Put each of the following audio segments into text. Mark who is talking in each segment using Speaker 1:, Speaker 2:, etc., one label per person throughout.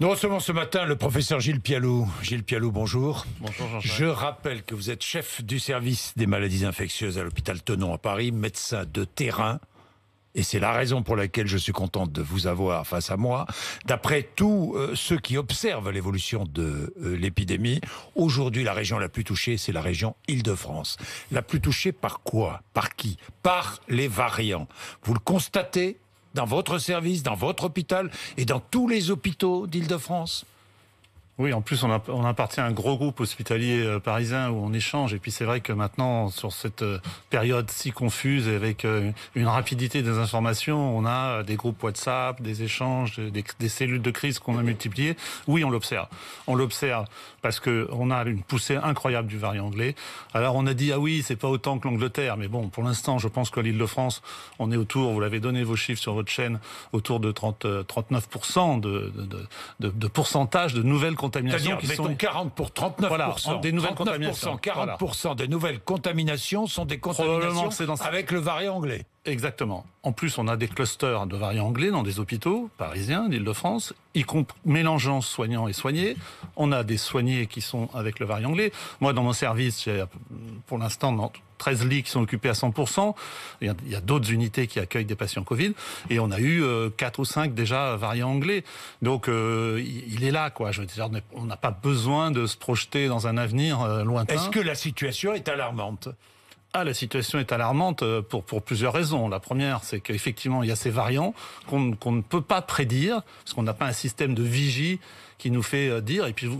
Speaker 1: Nous recevons ce matin le professeur Gilles Pialou. Gilles Pialou, bonjour. Bonjour jean Je rappelle que vous êtes chef du service des maladies infectieuses à l'hôpital Tenon à Paris, médecin de terrain. Et c'est la raison pour laquelle je suis contente de vous avoir face à moi. D'après tous euh, ceux qui observent l'évolution de euh, l'épidémie, aujourd'hui la région la plus touchée, c'est la région Île-de-France. La plus touchée par quoi Par qui Par les variants. Vous le constatez dans votre service, dans votre hôpital et dans tous les hôpitaux d'Île-de-France.
Speaker 2: Oui, en plus, on, appartient à un gros groupe hospitalier euh, parisien où on échange. Et puis, c'est vrai que maintenant, sur cette euh, période si confuse, et avec euh, une rapidité des informations, on a des groupes WhatsApp, des échanges, des, cellules de crise qu'on a multipliées. Oui, on l'observe. On l'observe parce qu'on a une poussée incroyable du variant anglais. Alors, on a dit, ah oui, c'est pas autant que l'Angleterre. Mais bon, pour l'instant, je pense que l'île de France, on est autour, vous l'avez donné vos chiffres sur votre chaîne, autour de 30, 39% de, de pourcentage de nouvelles contaminations qui sont 40 pour 39 des nouvelles 39 40
Speaker 1: des nouvelles contaminations sont des contaminations avec le variant anglais. Exactement.
Speaker 2: En plus, on a des clusters de variants anglais dans des hôpitaux parisiens, lîle de france y mélangeant soignants et soignés. On a des soignés qui sont avec le variant anglais. Moi, dans mon service, j'ai pour l'instant 13 lits qui sont occupés à 100%. Il y a, d'autres unités qui accueillent des patients Covid. Et on a eu 4 euh, ou 5 déjà variants anglais. Donc, euh, il est là, quoi. Je veux dire, on n'a pas besoin de se projeter dans un avenir euh, lointain. Est-ce que la situation est alarmante ah, la situation est alarmante euh, pour, pour plusieurs raisons. La première, c'est qu'effectivement, il y a ces variants qu'on ne peut pas prédire, parce qu'on n'a pas un système de vigie qui nous fait euh, dire, et puis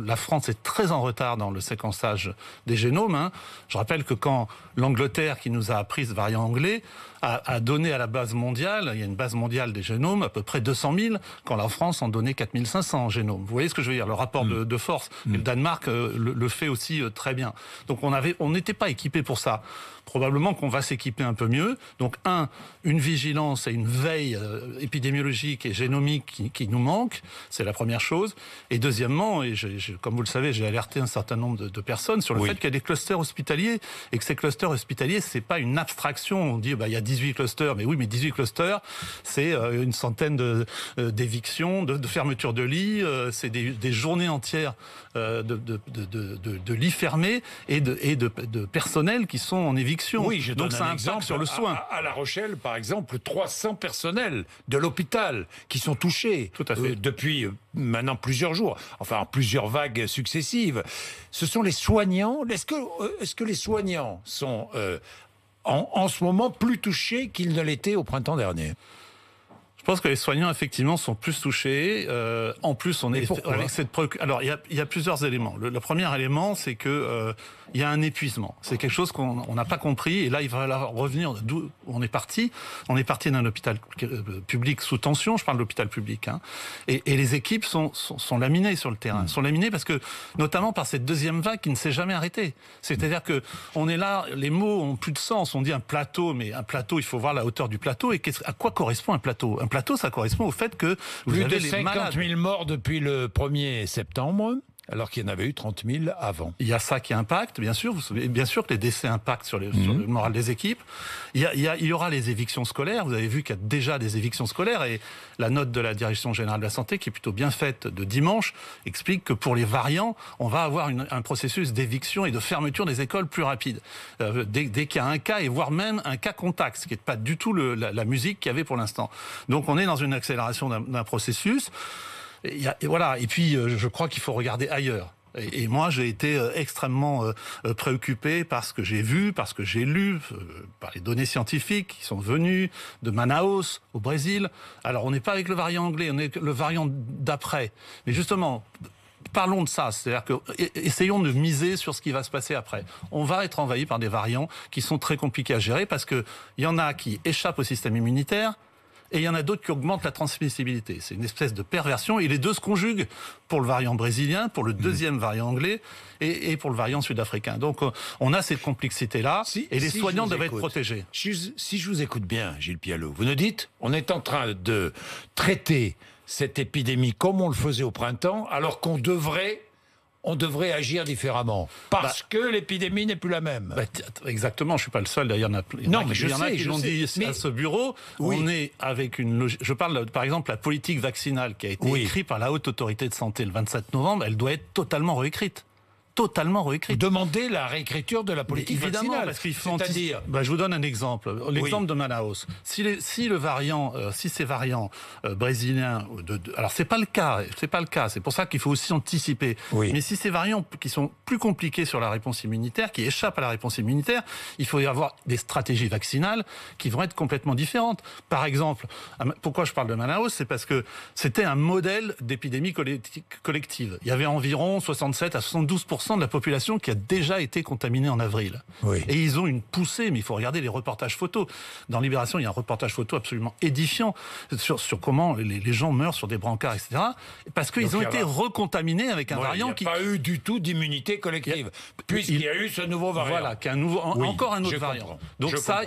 Speaker 2: la France est très en retard dans le séquençage des génomes. Hein. Je rappelle que quand l'Angleterre, qui nous a appris ce variant anglais, a, donné à la base mondiale, il y a une base mondiale des génomes, à peu près 200 000, quand la France en donnait 4500 génomes. Vous voyez ce que je veux dire Le rapport mm. de, force. Mm. le Danemark euh, le, fait aussi euh, très bien. Donc on avait, on n'était pas équipé pour ça. Probablement qu'on va s'équiper un peu mieux. Donc un, une vigilance et une veille épidémiologique et génomique qui, qui nous manque, c'est la première chose. Et deuxièmement, et comme vous le savez, j'ai alerté un certain nombre de, personnes sur le fait qu'il y a des clusters hospitaliers et que ces clusters hospitaliers, c'est pas une abstraction. On dit, bah, il y a 18 clusters, mais oui, mais 18 clusters, c'est euh, une centaine euh, d'évictions, de, de, de, fermetures de lits, euh, c'est des, journées entières de, de lits fermés et de, personnels qui sont en éviction. Oui, j'ai donne Donc, un exemple sur le soin.
Speaker 1: À, La Rochelle, par exemple, 300 personnels de l'hôpital qui sont touchés depuis maintenant plusieurs jours, enfin plusieurs vagues successives. Ce sont les soignants. Est-ce que, euh, les soignants sont euh, en, ce moment plus touchés qu'ils ne l'étaient au printemps dernier — Je pense que les soignants, effectivement, sont plus touchés. Euh, en plus, on est
Speaker 2: avec cette Alors, il y, a, plusieurs éléments. Le, premier élément, c'est que euh, il y a un épuisement. C'est quelque chose qu'on n'a pas compris. Et là, il va revenir d'où on est parti. On est parti d'un hôpital euh, public sous tension. Je parle de l'hôpital public. Hein. Et, les équipes sont, laminées sur le terrain. Mmh. Sont laminées parce que, notamment par cette deuxième vague qui ne s'est jamais arrêtée. C'est-à-dire que on est là, les mots ont plus de sens. On dit un plateau, mais un plateau, il faut voir la hauteur du plateau et à quoi correspond Un plateau ça correspond au fait que vous Plus de 50
Speaker 1: 000 morts depuis le 1er septembre
Speaker 2: alors qu'il y en avait eu 30 000 avant. Il y a ça qui impacte, bien sûr. Vous Bien sûr que les décès impactent sur, les, le mhm. moral des équipes. Il y, a, il, y aura les évictions scolaires. Vous avez vu qu'il y a déjà des évictions scolaires. Et la note de la Direction générale de la santé, qui est plutôt bien faite de dimanche, explique que pour les variants, on va avoir une, un processus d'éviction et de fermeture des écoles plus rapide. Euh, dès, dès qu'il y a un cas, et voire même un cas contact, ce qui n'est pas du tout le, la, la musique qu'il y avait pour l'instant. Donc on est dans une accélération d'un processus. Et, voilà. Et puis, euh, je crois qu'il faut regarder ailleurs. Et, moi, j'ai été euh, extrêmement euh, préoccupé par ce que j'ai vu, par ce que j'ai lu, par les données scientifiques qui sont venues de Manaus au Brésil. Alors, on n'est pas avec le variant anglais, on est avec le variant d'après. Mais justement, parlons de ça, c'est-à-dire que essayons de miser sur ce qui va se passer après. On va être envahi par des variants qui sont très compliqués à gérer parce que il y en a qui échappent au système immunitaire, et il y en a d'autres qui augmentent la transmissibilité. C'est une espèce de perversion, et les deux se conjuguent pour le variant brésilien, pour le mmh. deuxième variant anglais, et, pour le variant sud-africain. Donc euh, on a cette complexité-là, et les soignants doivent
Speaker 1: être protégés. Si je vous écoute bien, Gilles Pialot, vous nous dites, on est en train de traiter cette épidémie comme on le faisait au printemps, alors qu'on devrait on devrait agir différemment. Parce bah. que l'épidémie n'est plus la même. Bah, exactement, je ne suis pas le seul. D'ailleurs, il y en a, non, mais je a qui l'ont dit à
Speaker 2: ce bureau. Oui. On est avec une Je parle, par exemple, la politique vaccinale qui a été écrite par la Haute Autorité de Santé le 27 novembre, elle doit être totalement réécrite totalement réécrite. Demander la réécriture de la politique Évidemment, vaccinale. parce qu'il faut bah, je vous donne un exemple. L'exemple de Manaus. Si, si le variant, euh, si ces variants euh, brésiliens, alors c'est pas le cas, c'est pas le cas. C'est pour ça qu'il faut aussi anticiper. Mais si ces variants qui sont plus compliqués sur la réponse immunitaire, qui échappent à la réponse immunitaire, il faut y avoir des stratégies vaccinales qui vont être complètement différentes. Par exemple, pourquoi je parle de Manaus, c'est parce que c'était un modèle d'épidémie collective. Il y avait environ 67 à 72 de la population qui a déjà été contaminée en avril. Et ils ont une poussée, mais il faut regarder les reportages photos. Dans Libération, il y a un reportage photo absolument édifiant sur, sur comment les, gens meurent sur des brancards, etc.
Speaker 1: Parce qu'ils ont été recontaminés avec un variant qui... Il a pas eu du tout d'immunité collective, puisqu'il y a eu ce nouveau variant. Voilà,
Speaker 2: qu'un nouveau, encore un autre variant. Donc ça,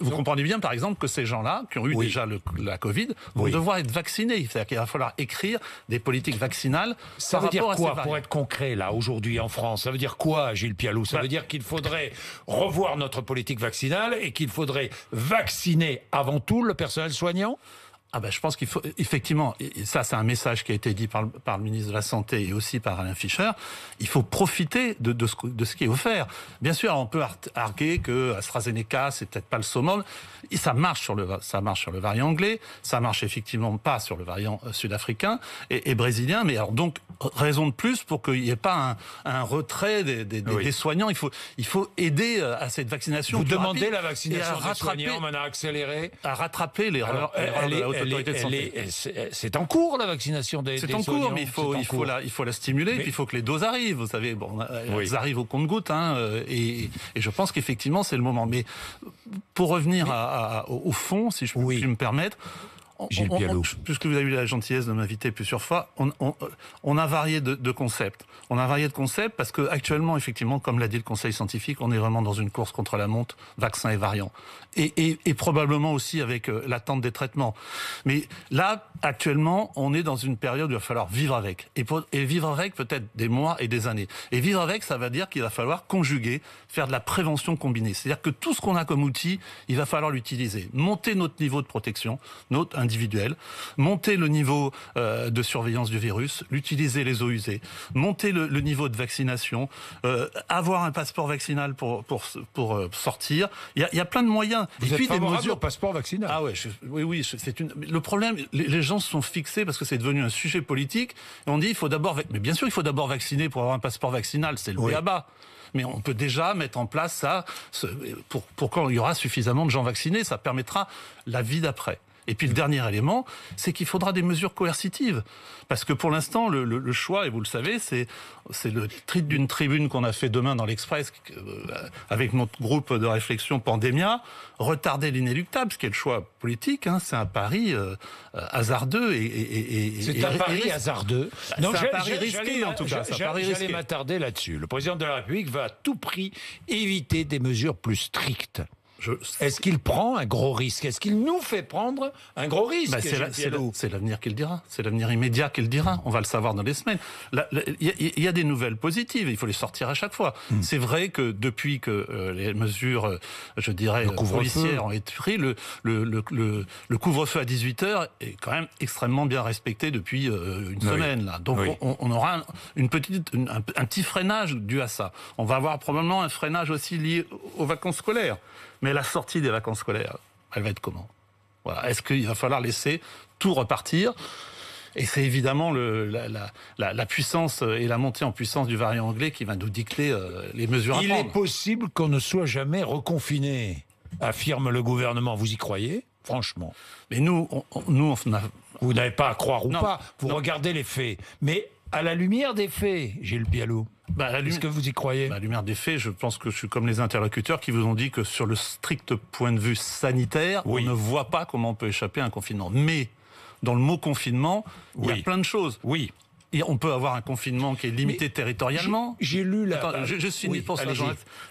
Speaker 2: vous comprenez bien, par exemple, que ces gens-là, qui ont eu déjà la Covid, vont devoir être vaccinés. C'est-à-dire qu'il va falloir écrire des politiques vaccinales
Speaker 1: ça veut dire quoi, Pour être concret, là, aujourd'hui, en ça veut dire quoi, Gilles Pialou Ça bah veut dire qu'il faudrait revoir notre politique vaccinale et qu'il faudrait vacciner avant tout le personnel soignant ah ben, je pense qu'il faut effectivement, et ça c'est un message qui a été dit par le, par le, ministre de la
Speaker 2: Santé et aussi par Alain Fischer, il faut profiter de, de, ce, de ce, qui est offert. Bien sûr, on peut arguer que AstraZeneca c'est peut-être pas le saumon, ça marche sur le ça marche sur le variant anglais, ça marche effectivement pas sur le variant euh, sud-africain et, brésilien. Mais alors donc raison de plus pour qu'il n'y ait pas un, un retrait des, des, soignants. Il faut il faut
Speaker 1: aider euh, à cette vaccination. Vous demandez la vaccination des soignants, on a accéléré à rattraper les, erreurs, c'est en cours la vaccination des C'est en cours, mais il
Speaker 2: faut, la, stimuler, il faut que les doses arrivent. Vous savez, bon, euh, elles arrivent au compte-gouttes, hein, euh, et, je pense qu'effectivement c'est le moment. Mais pour revenir au fond, si je puis me permettre, Gilles puisque vous avez eu la gentillesse de m'inviter plusieurs fois, on, on, euh, a varié de, de concepts. On a varié de concepts parce qu'actuellement, effectivement, comme l'a dit le Conseil scientifique, on est vraiment dans une course contre la montre, vaccins et variants. Et, probablement aussi avec euh, l'attente des traitements. Mais là, actuellement, on est dans une période où il va falloir vivre avec. Et, vivre avec peut-être des mois et des années. Et vivre avec, ça va dire qu'il va falloir conjuguer, faire de la prévention combinée. C'est-à-dire que tout ce qu'on a comme outil, il va falloir l'utiliser. Monter notre niveau de protection, notre, un individuelle, monter le niveau euh, de surveillance du virus, l'utiliser les eaux usées, monter le, niveau de vaccination, euh, avoir un passeport vaccinal pour, pour, pour euh, sortir. Il y, a, plein de moyens. Vous Et êtes puis des mesures. Au
Speaker 1: passeport vaccinal. Ah ouais, oui,
Speaker 2: oui, c'est une. Le problème, les, gens se sont fixés parce que c'est devenu un sujet politique. on dit, il faut d'abord, mais bien sûr, il faut d'abord vacciner pour avoir un passeport vaccinal. C'est le oui. bas mais on peut déjà mettre en place ça pour, pour, quand il y aura suffisamment de gens vaccinés. Ça permettra la vie d'après. Et puis le dernier élément, c'est qu'il faudra des mesures coercitives. Parce que pour l'instant, le, choix, et vous le savez, c'est le titre d'une tribune qu'on a fait demain dans l'Express euh, avec notre groupe de réflexion Pandémia, retarder l'inéluctable, ce qui est le choix politique, hein. c'est un pari euh, hasardeux. Et, c'est un, pari hasardeux. Non, un pari risqué en tout cas. J'allais m'attarder
Speaker 1: là-dessus. Le président de la République va à tout prix éviter des mesures plus strictes. Est-ce qu'il prend un gros risque Est-ce qu'il nous fait prendre un gros risque bah, C'est l'avenir qu'il dira. C'est l'avenir immédiat qu'il dira. On va le savoir dans les semaines.
Speaker 2: Il y, a des nouvelles positives. Il faut les sortir à chaque fois. Hmm. C'est vrai que depuis que euh, les mesures, euh, je dirais, policières ont été prises, le, le, le couvre-feu à 18h est quand même extrêmement bien respecté depuis euh, une semaine. Là. Donc on, aura une petite, un petit freinage dû à ça. On va avoir probablement un freinage aussi lié aux vacances scolaires. Mais la sortie des vacances scolaires, elle va être comment voilà. Est-ce qu'il va falloir laisser tout repartir et c'est évidemment le, la, puissance et la montée en puissance du variant anglais qui va nous dicter euh, les mesures à Il est
Speaker 1: possible qu'on ne soit jamais reconfiné, affirme le gouvernement. Vous y croyez Franchement. Mais nous, nous, on Vous n'avez pas à croire ou pas, vous regardez les faits. Mais à la lumière des faits, Gilles pied bah, Est-ce que vous y croyez bah, À la lumière des faits, je pense que je suis comme les
Speaker 2: interlocuteurs qui vous ont dit que sur le strict point de vue sanitaire, on ne voit pas comment on peut échapper à un confinement. Mais dans le mot confinement, il y a plein de choses. Oui on peut avoir un confinement qui est limité territorialement. J'ai lu la. je, suis pour ça,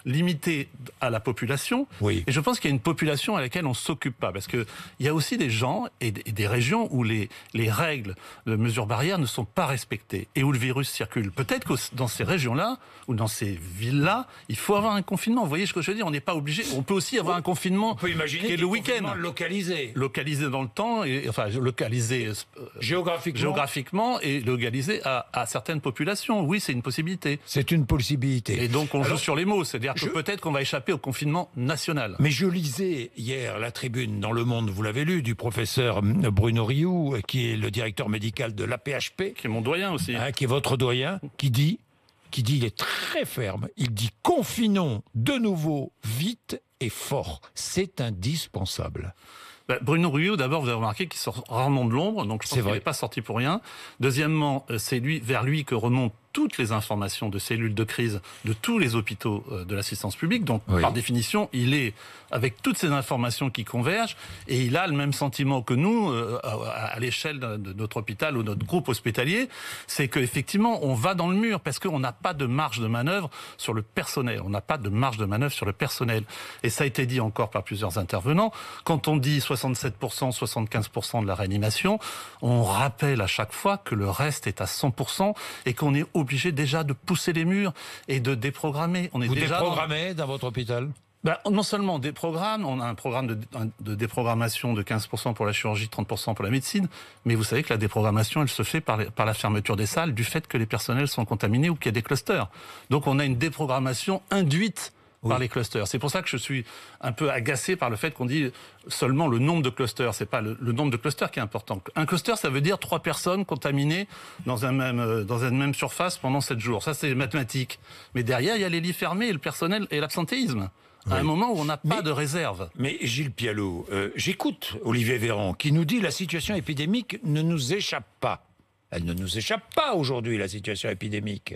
Speaker 2: Limité à la population. Oui. Et je pense qu'il y a une population à laquelle on s'occupe pas, parce que il y a aussi des gens et des régions où les les règles de mesures barrières ne sont pas respectées et où le virus circule. Peut-être que dans ces régions-là ou dans ces villes-là, il faut avoir un confinement. Vous voyez ce que je veux dire On n'est pas obligé. On peut aussi avoir un confinement. peut imaginer qui est le week-end. Localisé. Localisé dans le temps et enfin localisé euh, géographiquement. Géographiquement et localisé à, certaines populations. Oui, c'est une possibilité.
Speaker 1: C'est une possibilité. Et
Speaker 2: donc on joue sur les mots, c'est-à-dire que peut-être qu'on va
Speaker 1: échapper au confinement national. Mais je lisais hier la tribune dans Le Monde, vous l'avez lu, du professeur Bruno Rioux, qui est le directeur médical de l'APHP. Qui est mon doyen aussi. Hein, qui est votre doyen, qui dit qui dit, il est très ferme, il dit confinons de nouveau vite et fort. C'est indispensable. Bah, Bruno Ruyot, d'abord,
Speaker 2: vous avez remarqué qu'il sort rarement de l'ombre, donc je pense qu'il n'est pas sorti pour rien. Deuxièmement, euh, c'est lui, vers lui que remonte toutes les informations de cellules de crise de tous les hôpitaux euh, de l'assistance publique. Donc, par définition, il est avec toutes ces informations qui convergent et il a le même sentiment que nous euh, à, l'échelle de notre hôpital ou notre groupe hospitalier, c'est que effectivement, on va dans le mur parce qu'on n'a pas de marge de manœuvre sur le personnel. On n'a pas de marge de manœuvre sur le personnel. Et ça a été dit encore par plusieurs intervenants. Quand on dit 67%, 75% de la réanimation, on rappelle à chaque fois que le reste est à 100% et qu'on est au déjà de pousser les murs et de déprogrammer. On est Vous déjà déprogrammez
Speaker 1: dans... votre hôpital
Speaker 2: bah, non seulement des programmes, on a un programme de, déprogrammation de 15% pour la chirurgie, 30% pour la médecine, mais vous savez que la déprogrammation, elle se fait par la fermeture des salles, du fait que les personnels sont contaminés ou qu'il y a des clusters. Donc on a une déprogrammation induite par les clusters. C'est pour ça que je suis un peu agacé par le fait qu'on dit seulement le nombre de clusters. C'est pas le, nombre de clusters qui est important. Un cluster, ça veut dire trois personnes contaminées dans un même euh, dans une même surface pendant sept jours. Ça, c'est mathématique. Mais derrière, il y a les lits fermés, et le personnel et l'absentéisme.
Speaker 1: à un moment où on n'a pas de réserve. Mais Gilles Pialot, euh, j'écoute Olivier Véran qui nous dit la situation épidémique ne nous échappe pas. Elle ne nous échappe pas aujourd'hui, la situation épidémique.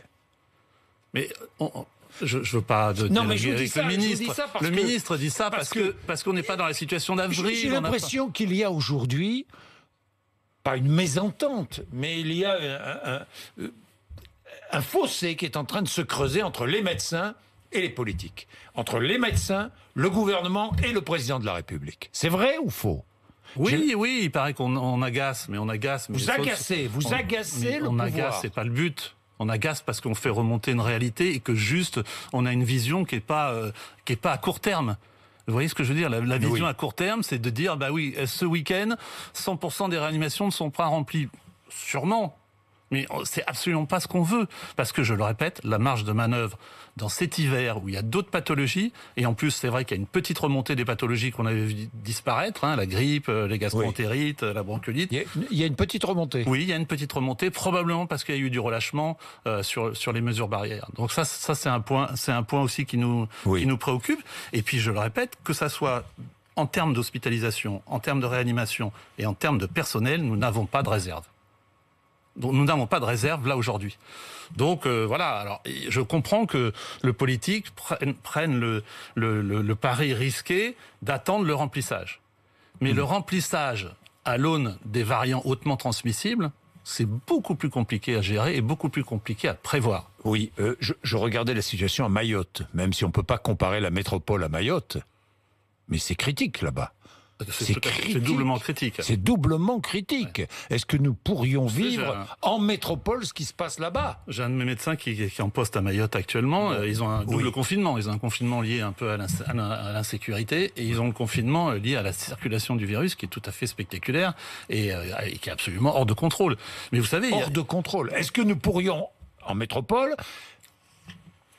Speaker 1: Mais on,
Speaker 2: je, je veux pas de, non, mais le ministre. dit ça parce, que, parce qu'on n'est pas dans la situation d'avril. J'ai l'impression
Speaker 1: qu'il y a aujourd'hui pas une mésentente, mais il y a un, fossé qui est en train de se creuser entre les médecins et les politiques, entre les médecins, le gouvernement et le président de la République. C'est vrai ou faux oui, oui, il paraît qu'on agace, mais on agace. vous agacez, vous agacez le pouvoir. On agace, c'est pas le but
Speaker 2: on agace parce qu'on fait remonter une réalité et que juste on a une vision qui est pas euh, qui est pas à court terme. Vous voyez ce que je veux dire La, vision à court terme, c'est de dire bah oui, ce week-end, 100% des réanimations ne sont pas remplies. Sûrement, mais c'est absolument pas ce qu'on veut, parce que je le répète, la marge de manœuvre dans cet hiver où il y a d'autres pathologies, et en plus c'est vrai qu'il y a une petite remontée des pathologies qu'on avait vu disparaître, hein, la grippe, euh, les gastroentérites, euh, la broncholite. Il y, a, une petite remontée. Oui, il y a une petite remontée, probablement parce qu'il y a eu du relâchement euh, sur sur les mesures barrières. Donc ça, ça c'est un point, c'est un point aussi qui nous qui nous préoccupe. Et puis je le répète, que ça soit en termes d'hospitalisation, en termes de réanimation et en termes de personnel, nous n'avons pas de réserve nous n'avons pas de réserve là aujourd'hui. Donc euh, voilà, alors je comprends que le politique prenne, le, pari risqué d'attendre le remplissage. Mais le mmh. remplissage à l'aune des variants hautement transmissibles, c'est beaucoup plus compliqué à gérer et beaucoup plus
Speaker 1: compliqué à prévoir. Oui, euh, je, je regardais la situation à Mayotte, même si on ne peut pas comparer la métropole à Mayotte, mais c'est critique là-bas. C'est doublement critique. C'est doublement critique. Est-ce que nous pourrions vivre en métropole ce qui se passe
Speaker 2: là-bas J'ai un de mes médecins qui, est en poste à Mayotte actuellement. Euh, ils ont un double confinement. Ils ont un confinement lié un peu à l'insécurité et ils ont le confinement euh, lié à la circulation du virus qui est tout à fait spectaculaire
Speaker 1: et, euh, qui est absolument hors de contrôle. Mais vous savez, hors de contrôle. Est-ce que nous pourrions en métropole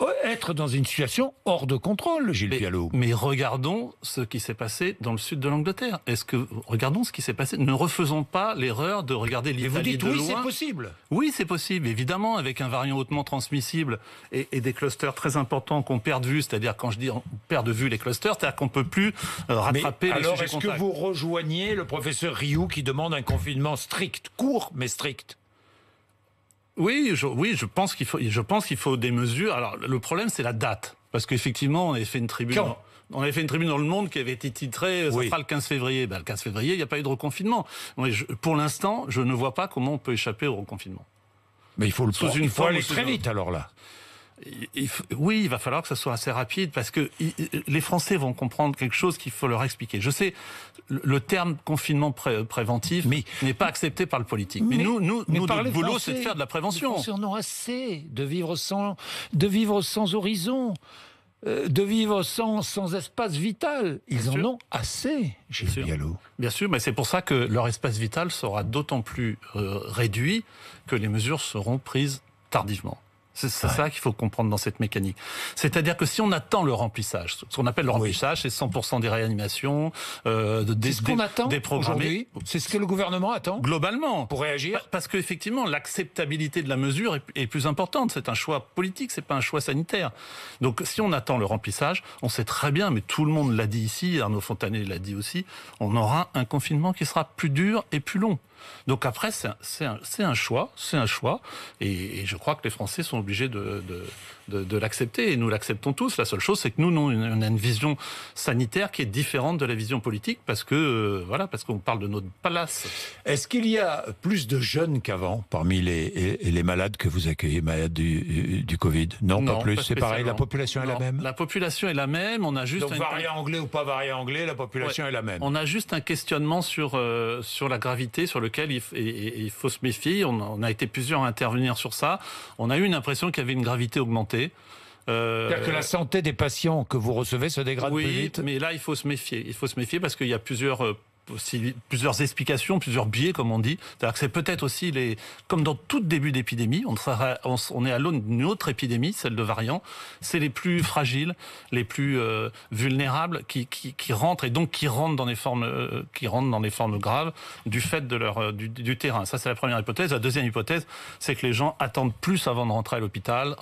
Speaker 1: euh, être dans une situation hors de contrôle,
Speaker 2: Gilles mais, Mais regardons ce qui s'est passé dans le sud de l'Angleterre. Est-ce que regardons ce qui s'est passé Ne refaisons pas l'erreur de regarder l'Italie de vous dites Oui, c'est possible. Oui, c'est possible, évidemment, avec un variant hautement transmissible et, des clusters très importants qu'on perd de vue. C'est-à-dire, quand je dis on perd de vue les clusters, c'est-à-dire qu'on peut plus euh, rattraper mais alors, est-ce que vous
Speaker 1: rejoignez le professeur Rioux qui demande un confinement strict, court mais strict oui, je,
Speaker 2: oui, je pense qu'il faut, je pense qu'il faut des mesures. Alors, le problème, c'est la date. Parce qu'effectivement, on avait fait une tribune. on a fait une tribune dans Le Monde qui avait été titrée euh, « Ça sera le 15 février ben, Le 15 février, il n'y a pas eu de reconfinement. pour l'instant, je ne vois pas comment on peut échapper au reconfinement.
Speaker 1: Mais il faut le aller très vite,
Speaker 2: alors là oui, il va falloir que ça soit assez rapide parce que les Français vont comprendre quelque chose qu'il faut leur expliquer. Je sais, le terme confinement préventif n'est pas accepté par le politique. Mais, nous, nous, nous notre boulot, c'est de faire de la prévention. Français en
Speaker 1: ont assez de vivre sans, de vivre sans horizon. Euh, de vivre sans, espace vital. Ils en ont assez, Bien
Speaker 2: Bien sûr, mais c'est pour ça que leur espace vital sera d'autant plus euh, réduit que les mesures seront prises tardivement. C'est ça qu'il faut comprendre dans cette mécanique. C'est-à-dire que si on attend le remplissage, ce qu'on appelle le remplissage, c'est 100% des réanimations, euh, des, ce attend des C'est ce que le gouvernement attend globalement pour réagir. Parce qu'effectivement, l'acceptabilité de la mesure est, est plus importante. C'est un choix politique, c'est pas un choix sanitaire. Donc, si on attend le remplissage, on sait très bien, mais tout le monde l'a dit ici, Arnaud Fontanet l'a dit aussi, on aura un confinement qui sera plus dur et plus long. Donc après, c'est un, choix, c'est un choix, et, je crois que les Français sont obligés de, de, l'accepter et nous l'acceptons tous. La seule chose, c'est que nous, nous, on a une vision sanitaire qui est différente de la vision politique parce que euh, voilà, parce qu'on parle de notre
Speaker 1: palace. Est-ce qu'il y a plus de jeunes qu'avant parmi les, les malades que vous accueillez, malades du, du Covid non, pas plus. C'est pareil, la population est la même. La population est la même. On a juste Donc, un... anglais ou pas varié anglais, la population est la même.
Speaker 2: On a juste un questionnement sur euh, sur la gravité, sur lequel il, faut se méfier. On, a été plusieurs à intervenir sur ça. On a eu une impression qu'il y avait une gravité augmentée. Euh, C'est-à-dire que la
Speaker 1: santé des patients que vous recevez se dégrade plus vite.
Speaker 2: mais là, il faut se méfier. Il faut se méfier parce qu'il y a plusieurs euh, plusieurs explications, plusieurs biais, comme on dit. C'est-à-dire que c'est peut-être aussi les, comme dans tout début d'épidémie, on, on, est à l'aune d'une autre épidémie, celle de variant. C'est les plus fragiles, les plus euh, vulnérables qui, qui, rentrent et donc qui rentrent dans des formes, euh, qui rentrent dans formes graves du fait de leur euh, du, terrain. Ça, c'est la première hypothèse. La deuxième hypothèse, c'est que les gens attendent plus avant de rentrer à l'hôpital,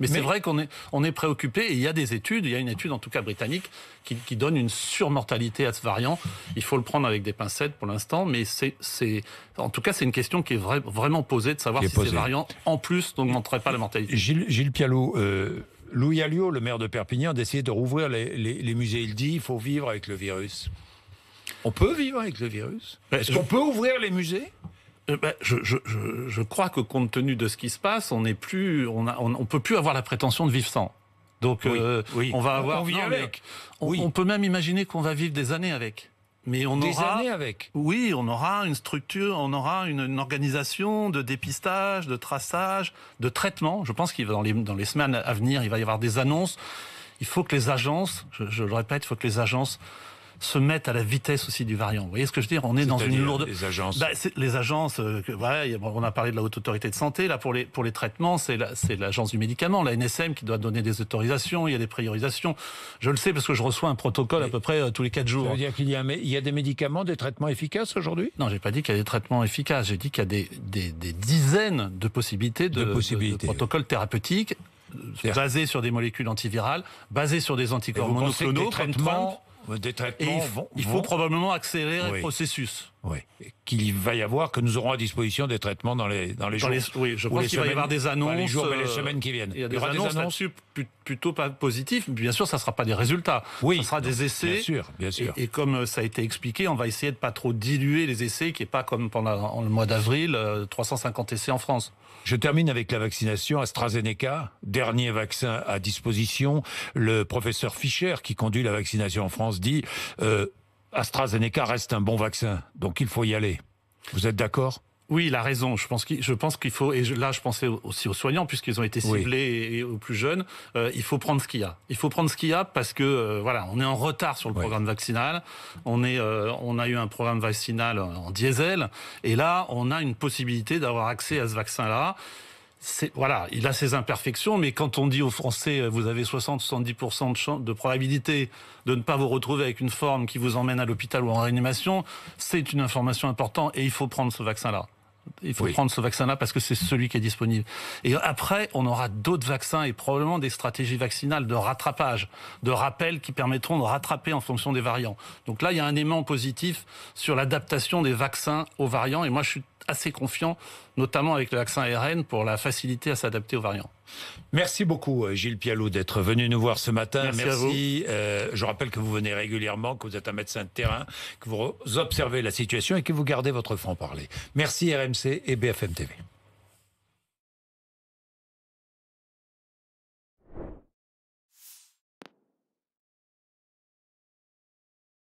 Speaker 2: Mais, c'est vrai qu'on est on est préoccupé. Et il y a des études, il y a une étude en tout cas britannique qui, qui donne une surmortalité à ce variant. Il faut le prendre avec des pincettes pour l'instant, mais c'est, c'est, en tout cas, c'est une question qui est vraiment posée de savoir si ces variants, en plus,
Speaker 1: n'augmenteraient pas la mortalité. Gilles, Gilles Pialot, euh, Louis Alliot, le maire de Perpignan, d'essayer de rouvrir les, musées. Il dit il faut vivre avec le virus. On peut vivre avec le virus bah, Est-ce qu'on peut ouvrir les musées euh, bah, je, crois que compte tenu de ce qui se passe,
Speaker 2: on n'est plus, on, a, on, peut plus avoir la prétention de vivre sans. Donc oui, euh, on va avoir. avec. oui. on, peut même imaginer qu'on va vivre des années avec. Mais on des aura, avec. Oui, on aura une structure, on aura une, organisation de dépistage, de traçage, de traitement. Je pense qu'il va dans les, semaines à venir, il va y avoir des annonces. Il faut que les agences, je le répète, il faut que les agences se mettent à la vitesse aussi du variant. Vous voyez ce que je veux dire On est, dans une lourde.
Speaker 1: Les agences. Bah,
Speaker 2: les agences. Euh, on a parlé de la haute autorité de santé. Là, pour les pour les traitements, c'est c'est l'agence du médicament, la NSM, qui doit donner des autorisations. Il y a des priorisations. Je le sais parce que je reçois un protocole à peu près euh, tous les quatre jours. Ça veut dire qu'il y a il y a des médicaments, des traitements efficaces aujourd'hui Non, j'ai pas dit qu'il y a des traitements efficaces. J'ai dit qu'il y a des, des, dizaines de possibilités de, protocoles thérapeutiques basés sur des molécules antivirales, basés sur des anticorps monoclonaux, des traitements...
Speaker 1: Des traitements il, faut
Speaker 2: probablement accélérer le processus. Oui.
Speaker 1: Qu'il va y avoir, que nous aurons à disposition des traitements dans les, dans les jours. oui, je pense qu'il va y avoir des annonces. les les euh, semaines qui viennent. Il y, aura des annonces, plutôt
Speaker 2: pas positives. Bien sûr, ça sera pas des résultats. Oui. Ça sera des essais. Bien sûr, bien sûr. Et, comme euh, ça a été expliqué, on va essayer de pas trop diluer
Speaker 1: les essais, qui n'est pas comme pendant le mois d'avril, 350 euh, essais en France. Je termine avec la vaccination AstraZeneca, dernier vaccin à disposition. Le professeur Fischer, qui conduit la vaccination en France, dit euh, AstraZeneca reste un bon vaccin, donc il faut y aller. Vous êtes d'accord oui, il a raison. Je pense qu'il, je pense qu'il faut, et là, je pensais aussi
Speaker 2: aux soignants, puisqu'ils ont été ciblés et, aux plus jeunes. Euh, il faut prendre ce qu'il y a. Il faut prendre ce qu'il y a parce que, euh, voilà, on est en retard sur le programme vaccinal. On est, euh, on a eu un programme vaccinal en diesel. Et là, on a une possibilité d'avoir accès à ce vaccin-là voilà, il a ses imperfections, mais quand on dit aux Français, vous avez 60-70% de, de, probabilité de ne pas vous retrouver avec une forme qui vous emmène à l'hôpital ou en réanimation, c'est une information importante et il faut prendre ce vaccin-là. Il faut prendre ce vaccin-là parce que c'est celui qui est disponible. Et après, on aura d'autres vaccins et probablement des stratégies vaccinales de rattrapage, de rappel qui permettront de rattraper en fonction des variants. Donc là, il y a un aimant positif sur l'adaptation des vaccins aux variants. Et moi, je suis assez confiant, notamment avec le vaccin ARN, pour la facilité à
Speaker 1: s'adapter aux variants. Merci beaucoup euh, Gilles Pialou d'être venu nous voir ce matin. Merci. Euh, je rappelle que vous venez régulièrement, que vous êtes un médecin de terrain, que vous observez la situation et que vous gardez votre franc-parler. Merci RMC et BFM TV.